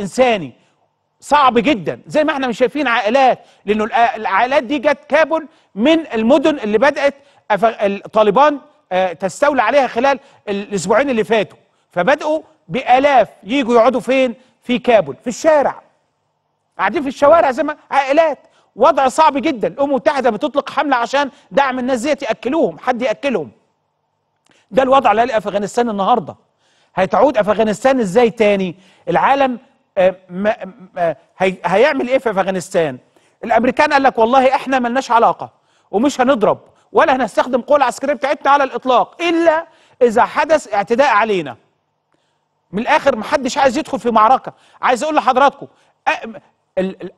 انساني صعب جدا زي ما احنا مش شايفين عائلات لانه العائلات دي جت كابل من المدن اللي بدات الطالبان آه، تستولى عليها خلال الاسبوعين اللي فاتوا فبداوا بالاف يجوا يقعدوا فين في كابل في الشارع قاعدين في الشوارع زي ما عائلات وضع صعب جدا الامم المتحده بتطلق حمله عشان دعم الناس ديت ياكلوهم حد ياكلهم ده الوضع اللي افغانستان النهارده هتعود افغانستان ازاي تاني العالم آه، آه، هيعمل ايه في افغانستان الامريكان قال لك والله احنا ملناش علاقه ومش هنضرب ولا هنستخدم قوة العسكريه بتاعتنا على الاطلاق الا اذا حدث اعتداء علينا من الاخر محدش عايز يدخل في معركه عايز اقول لحضراتكم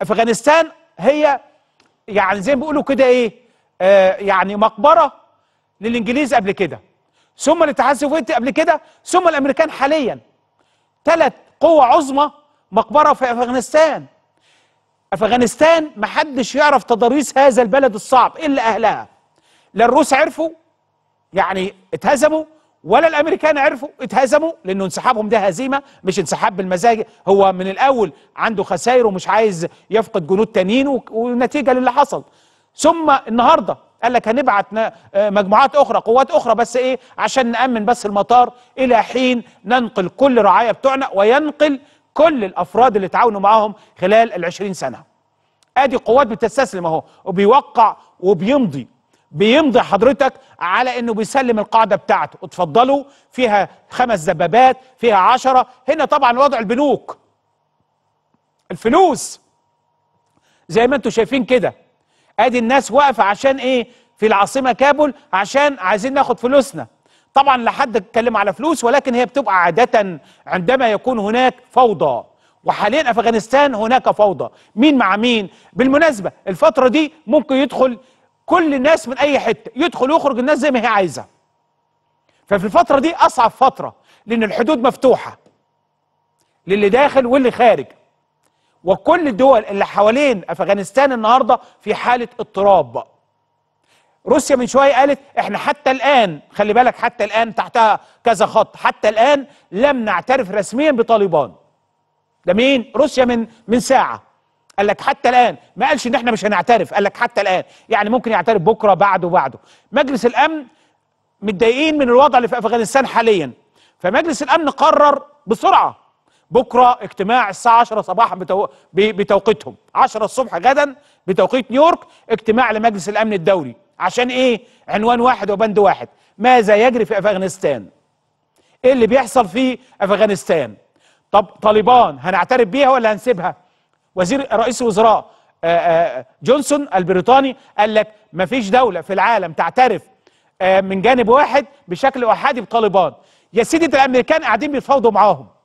افغانستان هي يعني زي ما بيقولوا كده ايه آه يعني مقبره للانجليز قبل كده ثم الاتحاد السوفيتي قبل كده ثم الامريكان حاليا ثلاث قوى عظمى مقبرة في أفغانستان أفغانستان محدش يعرف تضاريس هذا البلد الصعب إلا أهلها لا الروس عرفوا يعني اتهزموا ولا الامريكان عرفوا اتهزموا لانه انسحابهم ده هزيمه مش انسحاب بالمزاج هو من الاول عنده خسائر ومش عايز يفقد جنود تانيين ونتيجه للي حصل ثم النهارده قال لك هنبعت آه، مجموعات اخرى قوات اخرى بس ايه عشان نامن بس المطار الى حين ننقل كل رعايا بتوعنا وينقل كل الافراد اللي تعاونوا معاهم خلال ال20 سنه ادي قوات بتستسلم اهو وبيوقع وبيمضي بيمضي حضرتك على انه بيسلم القاعده بتاعته اتفضلوا فيها خمس دبابات فيها عشرة هنا طبعا وضع البنوك الفلوس زي ما انتم شايفين كده ادي الناس واقفه عشان ايه في العاصمه كابول عشان عايزين ناخد فلوسنا طبعا لا حد اتكلم على فلوس ولكن هي بتبقى عادة عندما يكون هناك فوضى وحاليا افغانستان هناك فوضى مين مع مين بالمناسبة الفترة دي ممكن يدخل كل الناس من اي حتة يدخل ويخرج الناس زي ما هي عايزة ففي الفترة دي اصعب فترة لان الحدود مفتوحة للي داخل واللي خارج وكل الدول اللي حوالين افغانستان النهارده في حالة اضطراب روسيا من شويه قالت احنا حتى الان خلي بالك حتى الان تحتها كذا خط حتى الان لم نعترف رسميا بطالبان ده مين روسيا من من ساعه قال لك حتى الان ما قالش ان احنا مش هنعترف قال لك حتى الان يعني ممكن يعترف بكره بعده بعده مجلس الامن متضايقين من الوضع اللي في افغانستان حاليا فمجلس الامن قرر بسرعه بكره اجتماع الساعه 10 صباحا بتو... بتوقيتهم 10 الصبح غدا بتوقيت نيويورك اجتماع لمجلس الامن الدولي عشان ايه عنوان واحد وبند واحد ماذا يجري في افغانستان ايه اللي بيحصل في افغانستان طب طالبان هنعترف بيها ولا هنسيبها وزير رئيس الوزراء آه، آه، جونسون البريطاني قال لك ما فيش دولة في العالم تعترف آه، من جانب واحد بشكل احادي بطالبان يا سيدي الامريكان قاعدين بيتفاوضوا معاهم